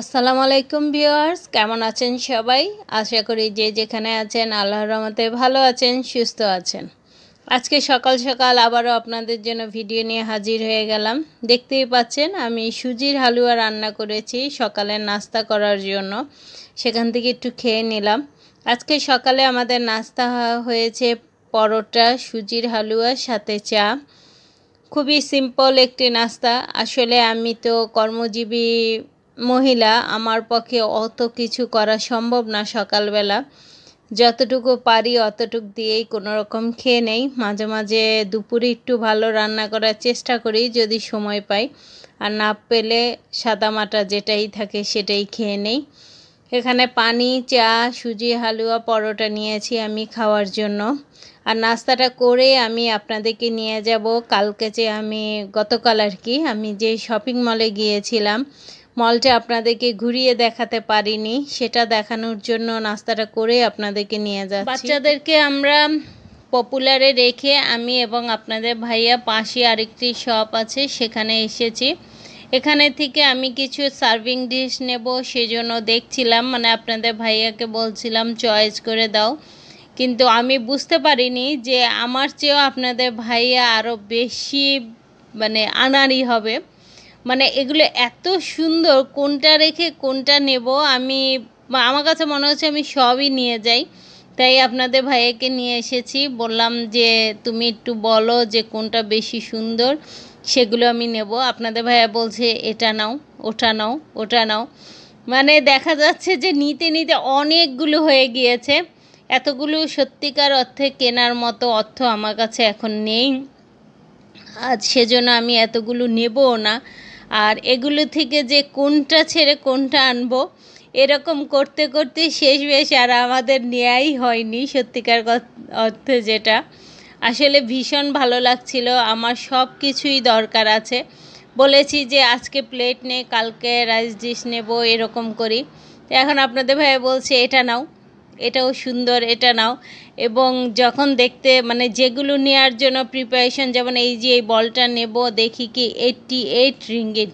আসসালামু আলাইকুম ভিউয়ার্স কেমন আছেন সবাই আশা করি যে যেখানে আছেন আল্লাহর রহমতে ভালো আছেন সুস্থ আছেন আজকে সকাল সকাল আবারও আপনাদের জন্য ভিডিও নিয়ে হাজির হয়ে গেলাম দেখতেই পাচ্ছেন আমি সুজির হালুয়া রান্না করেছি সকালে নাস্তা করার জন্য সেখান থেকে একটু খেয়ে নিলাম আজকে সকালে আমাদের নাস্তা হয়েছে পরোটা সুজির হালুয়ার সাথে চা খুবই সিম্পল একটি নাস্তা আসলে আমি তো কর্মজীবী মহিলা আমার পক্ষে অত কিছু করা সম্ভব না সকালবেলা যতটুকু পারি অতটুক দিয়েই কোনো রকম খেয়ে নেই মাঝে মাঝে দুপুরে একটু ভালো রান্না করার চেষ্টা করি যদি সময় পাই আর না পেলে সাদামাটা যেটাই থাকে সেটাই খেয়ে নেই এখানে পানি চা সুজি হালুয়া পরোটা নিয়েছি আমি খাওয়ার জন্য আর নাস্তাটা করে আমি আপনাদেরকে নিয়ে যাব কালকে যে আমি গতকাল আর কি আমি যে শপিং মলে গিয়েছিলাম মলটা আপনাদেরকে ঘুরিয়ে দেখাতে পারিনি সেটা দেখানোর জন্য নাস্তাটা করে আপনাদেরকে নিয়ে যাচ্ছি বাচ্চাদেরকে আমরা পপুলারে রেখে আমি এবং আপনাদের ভাইয়া পাশে আরেকটি শপ আছে সেখানে এসেছি এখানে থেকে আমি কিছু সার্ভিং ডিশ নেব সেজন্য দেখছিলাম মানে আপনাদের ভাইয়াকে বলছিলাম চয়েস করে দাও কিন্তু আমি বুঝতে পারিনি যে আমার চেয়েও আপনাদের ভাইয়া আরও বেশি মানে আনারই হবে মানে এগুলো এত সুন্দর কোনটা রেখে কোনটা নেব আমি আমার কাছে মনে হচ্ছে আমি সবই নিয়ে যাই তাই আপনাদের ভাইয়াকে নিয়ে এসেছি বললাম যে তুমি একটু বলো যে কোনটা বেশি সুন্দর সেগুলো আমি নেব আপনাদের ভাইয়া বলছে এটা নাও ওটা নাও ওটা নাও মানে দেখা যাচ্ছে যে নিতে নিতে অনেকগুলো হয়ে গিয়েছে এতগুলো সত্যিকার অর্থে কেনার মতো অর্থ আমার কাছে এখন নেই আজ সেজন্য আমি এতগুলো নেবও না আর এগুলো থেকে যে কোনটা ছেড়ে কোনটা আনবো এরকম করতে করতে শেষ বেশ আর আমাদের নেয়াই হয়নি সত্যিকার অর্থে যেটা আসলে ভীষণ ভালো লাগছিল আমার সব কিছুই দরকার আছে বলেছি যে আজকে প্লেট নে কালকে রাইস ডিশ নেব এরকম করি এখন আপনাদের ভাই বলছে এটা নাও এটাও সুন্দর এটা নাও এবং যখন দেখতে মানে যেগুলো নেওয়ার জন্য প্রিপারেশন যেমন এই যে এই বলটা নেব দেখি কি eighty eight ringgit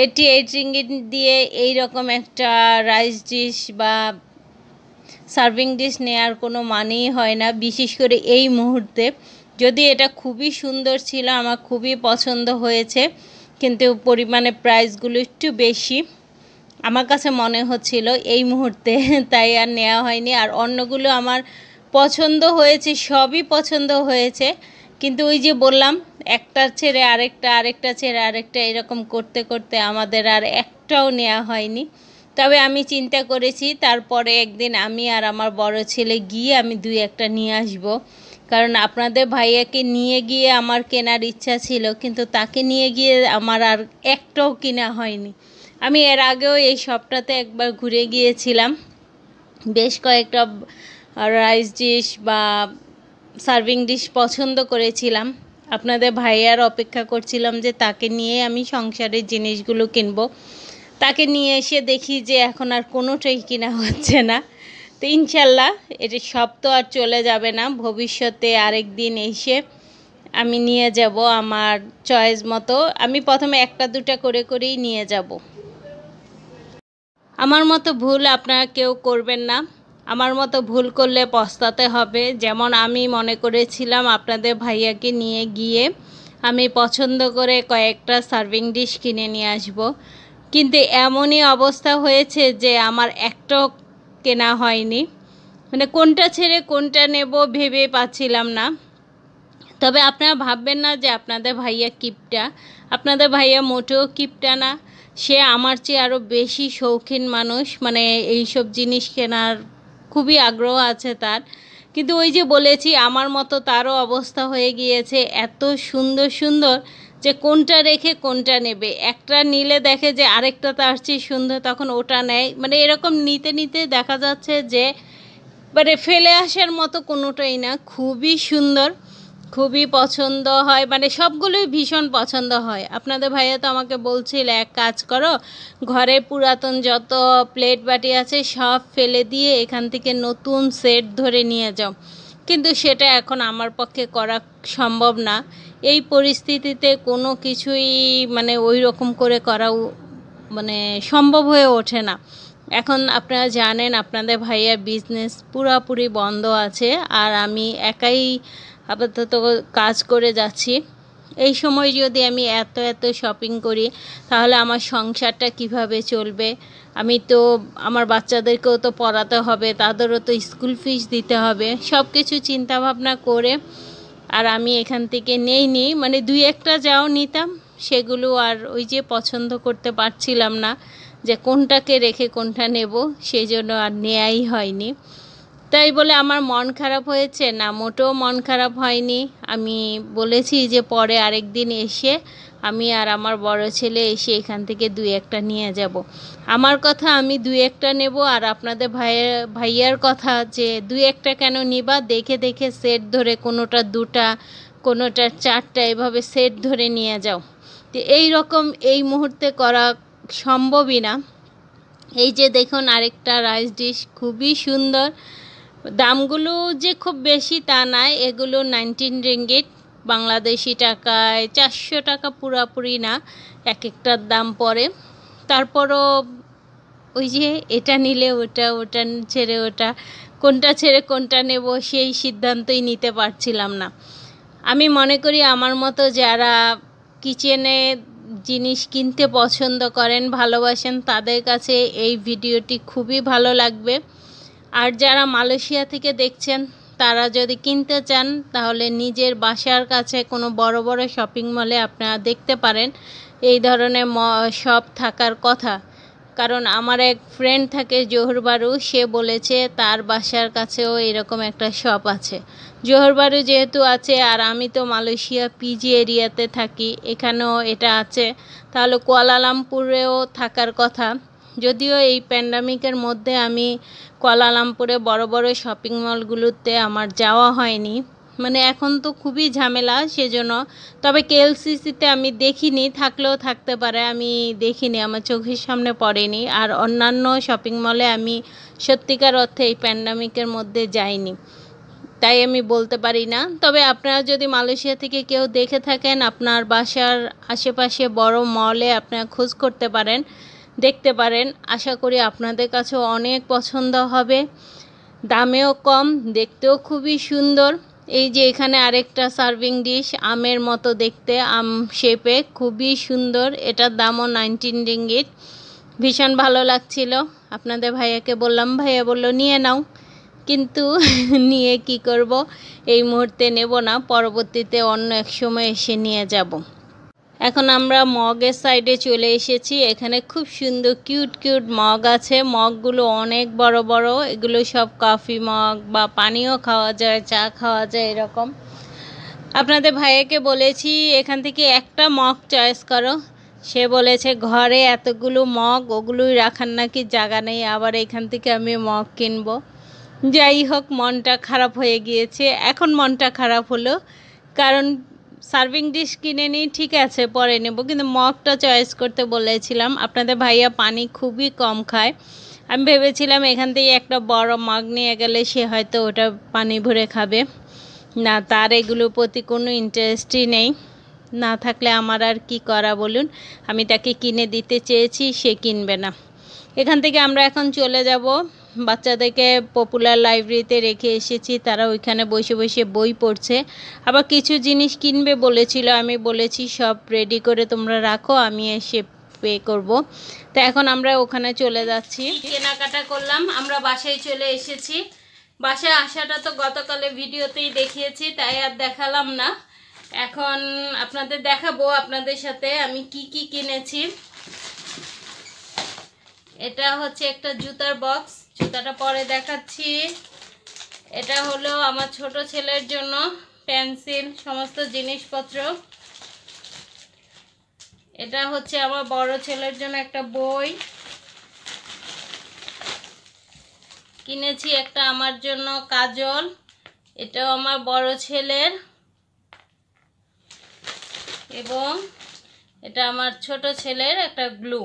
eighty eight ringgit দিয়ে এই রকম একটা রাইস ডিশ বা সার্ভিং ডিশ নেওয়ার কোনো মানেই হয় না বিশেষ করে এই মুহূর্তে যদি এটা খুবই সুন্দর ছিল আমার খুবই পছন্দ হয়েছে কিন্তু পরিমাণে প্রাইসগুলো একটু বেশি আমার কাছে মনে হচ্ছিল এই মুহূর্তে তাই আর নেওয়া হয়নি আর অন্যগুলো আমার পছন্দ হয়েছে সবই পছন্দ হয়েছে কিন্তু ওই যে বললাম একটার ছেড়ে আরেকটা আরেকটা ছেড়ে আরেকটা এরকম করতে করতে আমাদের আর একটাও নেওয়া হয়নি তবে আমি চিন্তা করেছি তারপরে একদিন আমি আর আমার বড় ছেলে গিয়ে আমি দুই একটা নিয়ে আসব কারণ আপনাদের ভাইয়াকে নিয়ে গিয়ে আমার কেনার ইচ্ছা ছিল কিন্তু তাকে নিয়ে গিয়ে আমার আর একটাও কেনা হয়নি আমি এর আগেও এই শপটাতে একবার ঘুরে গিয়েছিলাম বেশ কয়েকটা রাইস ডিশ বা সার্ভিং ডিশ পছন্দ করেছিলাম আপনাদের ভাইয়ার অপেক্ষা করছিলাম যে তাকে নিয়ে আমি সংসারের জিনিসগুলো কিনবো তাকে নিয়ে এসে দেখি যে এখন আর কোনোটাই কিনা হচ্ছে না তো ইনশাল্লাহ এটা সব তো আর চলে যাবে না ভবিষ্যতে আরেক দিন এসে আমি নিয়ে যাব আমার চয়েস মতো আমি প্রথমে একটা দুটা করে করেই নিয়ে যাব আমার মতো ভুল আপনারা কেউ করবেন না আমার মতো ভুল করলে পস্তাতে হবে যেমন আমি মনে করেছিলাম আপনাদের ভাইয়াকে নিয়ে গিয়ে আমি পছন্দ করে কয়েকটা সার্ভিং ডিশ কিনে নিয়ে আসব কিন্তু এমনই অবস্থা হয়েছে যে আমার একটাও কেনা হয়নি মানে কোনটা ছেড়ে কোনটা নেব ভেবে পাচ্ছিলাম না তবে আপনারা ভাববেন না যে আপনাদের ভাইয়া কিপটা আপনাদের ভাইয়া মোটেও কিপটা না সে আমার চেয়ে আরও বেশি শৌখিন মানুষ মানে এইসব জিনিস কেনার খুবই আগ্রহ আছে তার কিন্তু ওই যে বলেছি আমার মতো তারও অবস্থা হয়ে গিয়েছে এত সুন্দর সুন্দর যে কোনটা রেখে কোনটা নেবে একটা নিলে দেখে যে আরেকটা তার চেয়ে সুন্দর তখন ওটা নেয় মানে এরকম নিতে নিতে দেখা যাচ্ছে যে মানে ফেলে আসার মতো কোনোটাই না খুবই সুন্দর খুবই পছন্দ হয় মানে সবগুলোই ভীষণ পছন্দ হয় আপনাদের ভাইয়া তো আমাকে বলছিল এক কাজ করো ঘরে পুরাতন যত প্লেট বাটি আছে সব ফেলে দিয়ে এখান থেকে নতুন সেট ধরে নিয়ে যাও কিন্তু সেটা এখন আমার পক্ষে করা সম্ভব না এই পরিস্থিতিতে কোনো কিছুই মানে ওই রকম করে করাও মানে সম্ভব হয়ে ওঠে না এখন আপনারা জানেন আপনাদের ভাইয়া বিজনেস পুরাপুরি বন্ধ আছে আর আমি একাই আপাতত কাজ করে যাচ্ছি এই সময় যদি আমি এত এত শপিং করি তাহলে আমার সংসারটা কিভাবে চলবে আমি তো আমার বাচ্চাদেরকেও তো পড়াতে হবে তাদেরও তো স্কুল ফিস দিতে হবে সব কিছু চিন্তাভাবনা করে আর আমি এখান থেকে নেই নি মানে দুই একটা যাও নিতাম সেগুলো আর ওই যে পছন্দ করতে পারছিলাম না যে কোনটাকে রেখে কোনটা নেব সেই জন্য আর নেয়াই হয়নি তাই বলে আমার মন খারাপ হয়েছে না মোটেও মন খারাপ হয়নি আমি বলেছি যে পরে আরেক দিন এসে আমি আর আমার বড় ছেলে এসে এখান থেকে দুই একটা নিয়ে যাব। আমার কথা আমি দুই একটা নেব আর আপনাদের ভাইয়ের ভাইয়ার কথা যে দুই একটা কেন নিবা দেখে দেখে সেট ধরে কোনোটা দুটা কোনোটা চারটা এভাবে সেট ধরে নিয়ে যাও তো এই রকম এই মুহূর্তে করা সম্ভবই না এই যে দেখুন আরেকটা রাইস ডিশ খুবই সুন্দর দামগুলো যে খুব বেশি তা নয় এগুলো নাইনটিন রেঙ্গিট বাংলাদেশি টাকায় চারশো টাকা পুরাপুরি না এক একটার দাম পড়ে তারপরও ওই যে এটা নিলে ওটা ওটা ছেড়ে ওটা কোনটা ছেড়ে কোনটা নেব সেই সিদ্ধান্তই নিতে পারছিলাম না আমি মনে করি আমার মতো যারা কিচেনে জিনিস কিনতে পছন্দ করেন ভালোবাসেন তাদের কাছে এই ভিডিওটি খুবই ভালো লাগবে আর যারা মালয়েশিয়া থেকে দেখছেন তারা যদি কিনতে চান তাহলে নিজের বাসার কাছে কোনো বড় বড় শপিং মলে আপনারা দেখতে পারেন এই ধরনের শপ থাকার কথা কারণ আমার এক ফ্রেন্ড থাকে জোহরবারু সে বলেছে তার বাসার কাছেও এরকম একটা শপ আছে জোহরবারু যেহেতু আছে আর আমি তো মালয়েশিয়া পিজি এরিয়াতে থাকি এখানেও এটা আছে তাহলে কুয়ালালামপুরেও থাকার কথা যদিও এই প্যান্ডামিকের মধ্যে আমি কলালামপুরে বড় বড় শপিং মলগুলোতে আমার যাওয়া হয়নি মানে এখন তো খুবই ঝামেলা সেজন্য তবে কেএলসিসিতে আমি দেখিনি থাকলেও থাকতে পারে আমি দেখিনি আমার চোখের সামনে পড়েনি আর অন্যান্য শপিং মলে আমি সত্যিকার অর্থে এই প্যান্ডামিকের মধ্যে যাইনি তাই আমি বলতে পারি না তবে আপনারা যদি মালয়েশিয়া থেকে কেউ দেখে থাকেন আপনার বাসার আশেপাশে বড় মলে আপনারা খোঁজ করতে পারেন দেখতে পারেন আশা করি আপনাদের কাছে অনেক পছন্দ হবে দামেও কম দেখতেও খুবই সুন্দর এই যে এখানে আরেকটা সার্ভিং ডিশ আমের মতো দেখতে আম শেপে খুবই সুন্দর এটার দামও নাইনটিন রিঙ্গিট ভীষণ ভালো লাগছিল আপনাদের ভাইয়াকে বললাম ভাইয়া বললো নিয়ে নাও কিন্তু নিয়ে কি করব এই মুহূর্তে নেব না পরবর্তীতে অন্য এক সময় এসে নিয়ে যাব এখন আমরা মগের সাইডে চলে এসেছি এখানে খুব সুন্দর কিউট কিউট মগ আছে মগগুলো অনেক বড় বড় এগুলো সব কফি মগ বা পানীয় খাওয়া যায় চা খাওয়া যায় এরকম আপনাদের ভাইয়াকে বলেছি এখান থেকে একটা মগ চয়েস করো সে বলেছে ঘরে এতগুলো মগ ওগুলোই রাখার নাকি জায়গা নেই আবার এখান থেকে আমি মগ কিনবো যাই হোক মনটা খারাপ হয়ে গিয়েছে এখন মনটা খারাপ হলো কারণ সার্ভিং ডিশ কিনে নিই ঠিক আছে পরে নেব কিন্তু মগটা চয়েস করতে বলেছিলাম আপনাদের ভাইয়া পানি খুবই কম খায় আমি ভেবেছিলাম এখান থেকে একটা বড় মগ নিয়ে গেলে সে হয়তো ওটা পানি ভরে খাবে না তার এগুলোর প্রতি কোনো ইন্টারেস্টই নেই না থাকলে আমার আর কি করা বলুন আমি তাকে কিনে দিতে চেয়েছি সে কিনবে না এখান থেকে আমরা এখন চলে যাব বাচ্চাদেরকে পপুলার লাইব্রেরিতে রেখে এসেছি তারা ওইখানে বসে বসে বই পড়ছে আবার কিছু জিনিস কিনবে বলেছিল আমি বলেছি সব রেডি করে তোমরা রাখো আমি এসে পে করব তো এখন আমরা ওখানে চলে যাচ্ছি কেনাকাটা করলাম আমরা বাসায় চলে এসেছি বাসায় আসাটা তো গতকালে ভিডিওতেই দেখিয়েছি তাই আর দেখালাম না এখন আপনাদের দেখাবো আপনাদের সাথে আমি কি কি কিনেছি এটা হচ্ছে একটা জুতার বক্স জুতাটা পরে দেখাচ্ছি এটা হলো আমার ছোট ছেলের জন্য পেন্সিল সমস্ত জিনিসপত্র এটা হচ্ছে আমার বড় ছেলের জন্য একটা বই কিনেছি একটা আমার জন্য কাজল এটাও আমার বড় ছেলের এবং এটা আমার ছোট ছেলের একটা গ্লু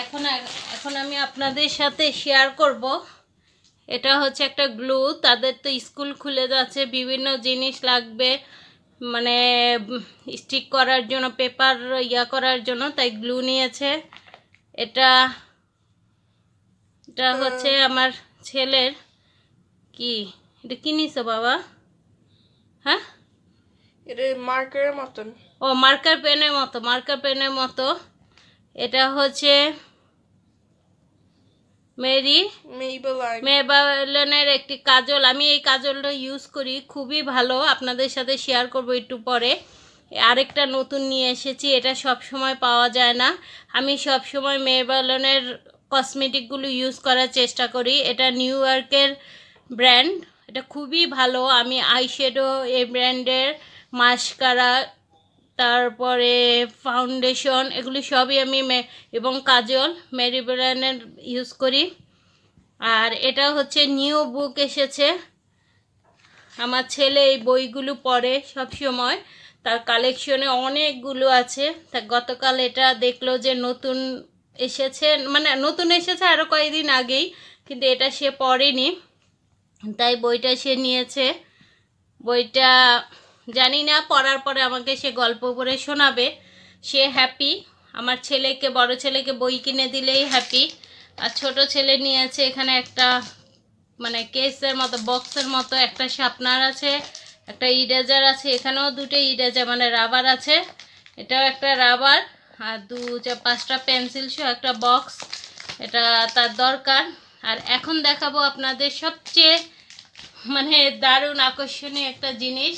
এখন এখন আমি আপনাদের সাথে শেয়ার করব এটা হচ্ছে একটা গ্লু তাদের তো স্কুল খুলে যাচ্ছে বিভিন্ন জিনিস লাগবে মানে স্টিক করার জন্য পেপার ইয়া করার জন্য তাই গ্লু নিয়েছে এটা এটা হচ্ছে আমার ছেলের কি এটা কি নিছো বাবা হ্যাঁ এটা মার্কারের মতন ও মার্কার পেনের মতো মার্কার পেনের মতো এটা হচ্ছে মেরি মেবালনের একটি কাজল আমি এই কাজলটা ইউজ করি খুবই ভালো আপনাদের সাথে শেয়ার করব একটু পরে আরেকটা নতুন নিয়ে এসেছি এটা সব সময় পাওয়া যায় না আমি সব সময় মেবালনের কসমেটিকগুলো ইউজ করার চেষ্টা করি এটা নিউ ইয়র্কের ব্র্যান্ড এটা খুবই ভালো আমি আইশেডো এই ব্র্যান্ডের মাস্কারা তারপরে ফাউন্ডেশন এগুলি সবই আমি এবং কাজল মেরি ব্র্যান্ডের ইউজ করি আর এটা হচ্ছে নিউ বুক এসেছে আমার ছেলে এই বইগুলো পড়ে সব সময় তার কালেকশনে অনেকগুলো আছে তা গতকাল এটা দেখলো যে নতুন এসেছে মানে নতুন এসেছে আরও কয়েকদিন আগেই কিন্তু এটা সে পড়েনি তাই বইটা সে নিয়েছে বইটা জানি না পড়ার পরে আমাকে সে গল্প পড়ে শোনাবে সে হ্যাপি আমার ছেলেকে বড় ছেলেকে বই কিনে দিলেই হ্যাপি আর ছোট ছেলে নিয়েছে এখানে একটা মানে কেসের মতো বক্সের মতো একটা শার্পনার আছে একটা ইরেজার আছে এখানেও দুটো ইরেজার মানে রাবার আছে এটাও একটা রাবার আর দু চার পাঁচটা পেন্সিল সহ একটা বক্স এটা তার দরকার আর এখন দেখাবো আপনাদের সবচেয়ে মানে দারুণ আকর্ষণীয় একটা জিনিস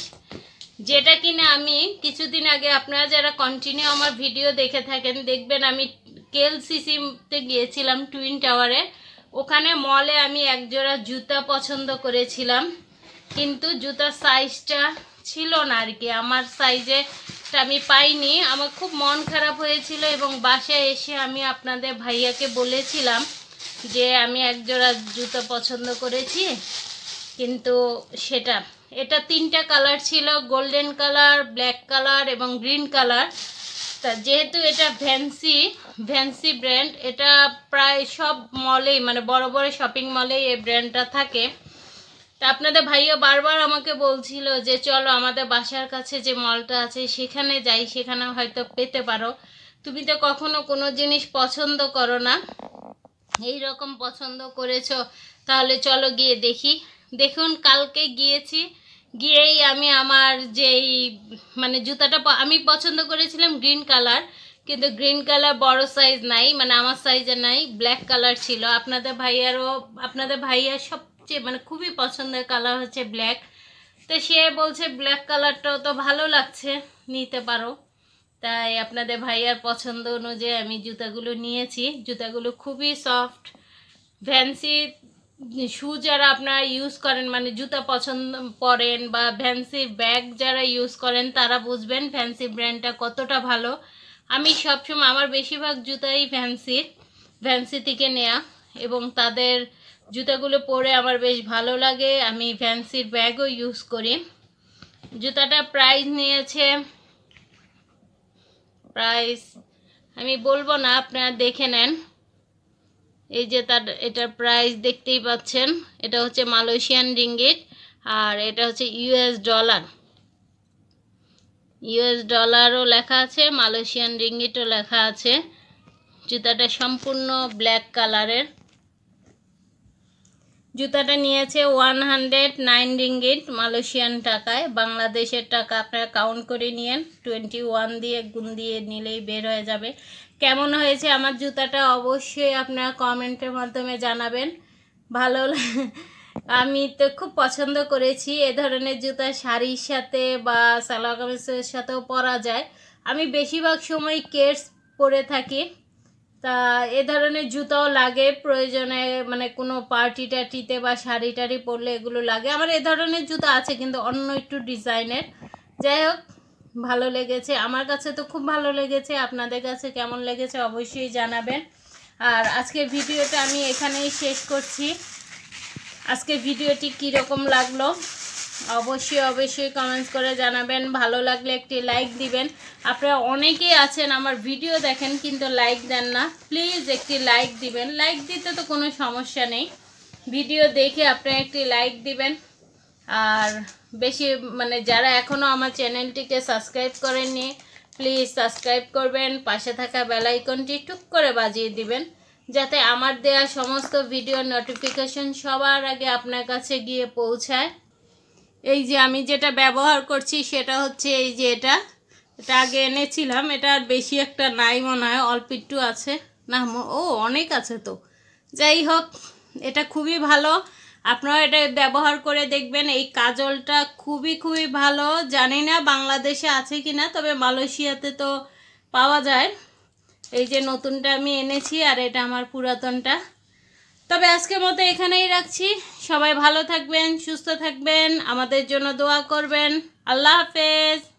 যেটা কিনা আমি কিছুদিন আগে আপনারা যারা কন্টিনিউ আমার ভিডিও দেখে থাকেন দেখবেন আমি কেএলসিসিতে গিয়েছিলাম টুইন টাওয়ারে ওখানে মলে আমি একজোড়া জুতা পছন্দ করেছিলাম কিন্তু জুতার সাইজটা ছিল না আর কি আমার সাইজে আমি পাইনি আমার খুব মন খারাপ হয়েছিল এবং বাসায় এসে আমি আপনাদের ভাইয়াকে বলেছিলাম যে আমি একজোড়া জুতো পছন্দ করেছি কিন্তু সেটা এটা তিনটা কালার ছিল গোল্ডেন কালার ব্ল্যাক কালার এবং গ্রিন কালার তা যেহেতু এটা ভ্যান্সি ভ্যান্সি ব্র্যান্ড এটা প্রায় সব মলেই মানে বড় বড় শপিং মলেই এই ব্র্যান্ডটা থাকে তা আপনাদের ভাইয়া বারবার আমাকে বলছিল যে চলো আমাদের বাসার কাছে যে মলটা আছে সেখানে যাই সেখানে হয়তো পেতে পারো তুমি তো কখনো কোনো জিনিস পছন্দ করো না এই রকম পছন্দ করেছো তাহলে চলো গিয়ে দেখি দেখুন কালকে গিয়েছি গিয়েই আমি আমার যেই মানে জুতাটা আমি পছন্দ করেছিলাম গ্রিন কালার কিন্তু গ্রিন কালার বড় সাইজ নাই মানে আমার সাইজে নাই ব্ল্যাক কালার ছিল আপনাদের ভাইয়ারও আপনাদের ভাইয়ার সবচেয়ে মানে খুবই পছন্দের কালার হচ্ছে ব্ল্যাক তো সে বলছে ব্ল্যাক কালারটাও তো ভালো লাগছে নিতে পারো তাই আপনাদের ভাইয়ার পছন্দ অনুযায়ী আমি জুতাগুলো নিয়েছি জুতাগুলো খুবই সফট ভ্যান্সি শু যারা আপনারা ইউজ করেন মানে জুতা পছন্দ করেন বা ফ্যান্সি ব্যাগ যারা ইউজ করেন তারা বুঝবেন ফ্যান্সি ব্র্যান্ডটা কতটা ভালো আমি সবসময় আমার বেশিরভাগ জুতাই ফ্যান্সির ফ্যান্সি থেকে নেয়া এবং তাদের জুতাগুলো পরে আমার বেশ ভালো লাগে আমি ফ্যান্সির ব্যাগও ইউজ করি জুতাটা প্রাইস নিয়েছে প্রাইস আমি বলবো না আপনারা দেখে নেন এই যে তার এটার প্রাইস দেখতেই পাচ্ছেন এটা হচ্ছে মালয়েশিয়ান রিঙ্গিট আর এটা হচ্ছে ইউএস ডলার ইউএস ডলারও লেখা আছে মালয়েশিয়ান রিঙ্গিটও লেখা আছে জুতাটা সম্পূর্ণ ব্ল্যাক কালারের জুতাটা নিয়েছে one hundred nine ringgit Malaysian টাকায় বাংলাদেশের টাকা আপনারা কাউন্ট করে নিয়েন টোয়েন্টি ওয়ান দিয়ে গুণ দিয়ে নিলেই বের হয়ে যাবে কেমন হয়েছে আমার জুতাটা অবশ্যই আপনারা কমেন্টের মাধ্যমে জানাবেন ভালো আমি তো খুব পছন্দ করেছি এ ধরনের জুতা শাড়ির সাথে বা সালোয়ার কামিজের সাথেও পরা যায় আমি বেশিরভাগ সময় কেটস পরে থাকি তা এ ধরনের জুতাও লাগে প্রয়োজনে মানে কোনো পার্টি টার্টিতে বা শাড়ি টাড়ি পরলে এগুলো লাগে আমার এ ধরনের জুতা আছে কিন্তু অন্য একটু ডিজাইনের যাই হোক ভালো লেগেছে আমার কাছে তো খুব ভালো লেগেছে আপনাদের কাছে কেমন লেগেছে অবশ্যই জানাবেন আর আজকের ভিডিওটা আমি এখানেই শেষ করছি আজকে ভিডিওটি কীরকম লাগলো অবশ্যই অবশ্যই কমেন্টস করে জানাবেন ভালো লাগলে একটি লাইক দিবেন আপনারা অনেকেই আছেন আমার ভিডিও দেখেন কিন্তু লাইক দেন না প্লিজ একটি লাইক দিবেন লাইক দিতে তো কোনো সমস্যা নেই ভিডিও দেখে আপনারা একটি লাইক দিবেন আর বেশি মানে যারা এখনও আমার চ্যানেলটিকে সাবস্ক্রাইব করেননি প্লিজ সাবস্ক্রাইব করবেন পাশে থাকা বেলাইকনটি টুক করে বাজিয়ে দিবেন যাতে আমার দেয়া সমস্ত ভিডিও নোটিফিকেশন সবার আগে আপনার কাছে গিয়ে পৌঁছায় এই যে আমি যেটা ব্যবহার করছি সেটা হচ্ছে এই যে এটা এটা আগে এনেছিলাম এটা আর বেশি একটা নাই মনে হয় অল্প একটু আছে না ও অনেক আছে তো যাই হোক এটা খুবই ভালো আপনারা এটা ব্যবহার করে দেখবেন এই কাজলটা খুবই খুবই ভালো জানি না বাংলাদেশে আছে কি না তবে মালয়েশিয়াতে তো পাওয়া যায় এই যে নতুনটা আমি এনেছি আর এটা আমার পুরাতনটা তবে আজকের মতো এখানেই রাখছি সবাই ভালো থাকবেন সুস্থ থাকবেন আমাদের জন্য দোয়া করবেন আল্লাহ হাফেজ